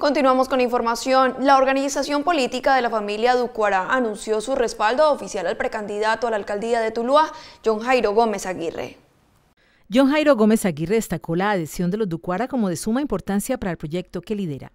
Continuamos con información. La organización política de la familia Ducuara anunció su respaldo oficial al precandidato a la alcaldía de Tuluá, John Jairo Gómez Aguirre. John Jairo Gómez Aguirre destacó la adhesión de los Ducuara como de suma importancia para el proyecto que lidera.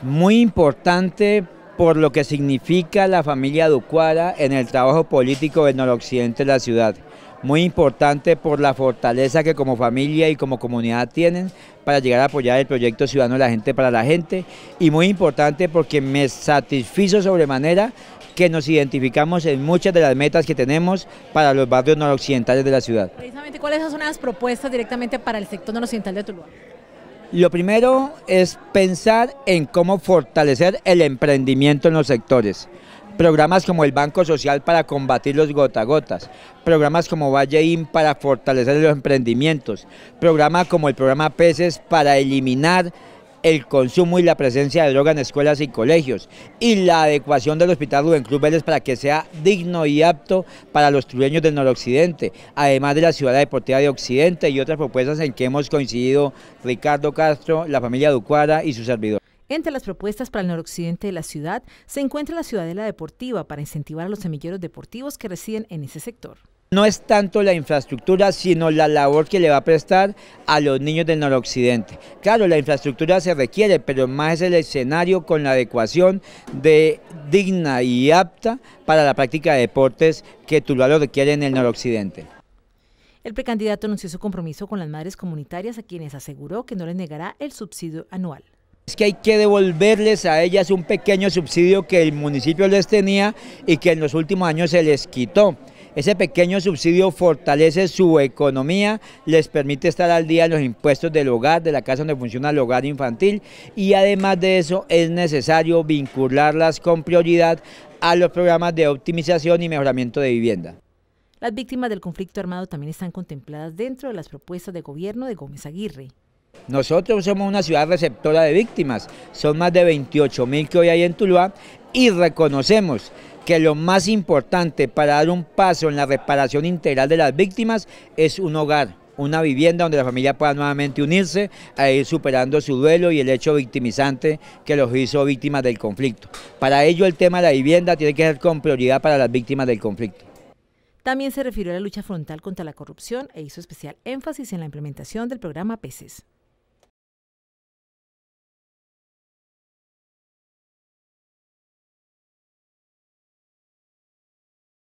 Muy importante por lo que significa la familia Ducuara en el trabajo político del noroccidente de la ciudad muy importante por la fortaleza que como familia y como comunidad tienen para llegar a apoyar el proyecto Ciudadano de la Gente para la Gente y muy importante porque me satisfizo sobremanera que nos identificamos en muchas de las metas que tenemos para los barrios noroccidentales de la ciudad. Precisamente, ¿cuáles son las propuestas directamente para el sector noroccidental de Tuluá? Lo primero es pensar en cómo fortalecer el emprendimiento en los sectores programas como el Banco Social para combatir los gotagotas, programas como Valle IN para fortalecer los emprendimientos, programas como el programa Peces para eliminar el consumo y la presencia de droga en escuelas y colegios y la adecuación del Hospital Rubén Cruz Vélez para que sea digno y apto para los trueños del noroccidente, además de la Ciudad Deportiva de Occidente y otras propuestas en que hemos coincidido Ricardo Castro, la familia Ducuara y su servidores. Entre las propuestas para el noroccidente de la ciudad se encuentra la Ciudadela Deportiva para incentivar a los semilleros deportivos que residen en ese sector. No es tanto la infraestructura, sino la labor que le va a prestar a los niños del noroccidente. Claro, la infraestructura se requiere, pero más es el escenario con la adecuación de digna y apta para la práctica de deportes que Tuluá requiere en el noroccidente. El precandidato anunció su compromiso con las madres comunitarias a quienes aseguró que no les negará el subsidio anual. Es que hay que devolverles a ellas un pequeño subsidio que el municipio les tenía y que en los últimos años se les quitó. Ese pequeño subsidio fortalece su economía, les permite estar al día en los impuestos del hogar, de la casa donde funciona el hogar infantil y además de eso es necesario vincularlas con prioridad a los programas de optimización y mejoramiento de vivienda. Las víctimas del conflicto armado también están contempladas dentro de las propuestas de gobierno de Gómez Aguirre. Nosotros somos una ciudad receptora de víctimas, son más de 28 mil que hoy hay en Tuluá y reconocemos que lo más importante para dar un paso en la reparación integral de las víctimas es un hogar, una vivienda donde la familia pueda nuevamente unirse a e ir superando su duelo y el hecho victimizante que los hizo víctimas del conflicto. Para ello el tema de la vivienda tiene que ser con prioridad para las víctimas del conflicto. También se refirió a la lucha frontal contra la corrupción e hizo especial énfasis en la implementación del programa PECES.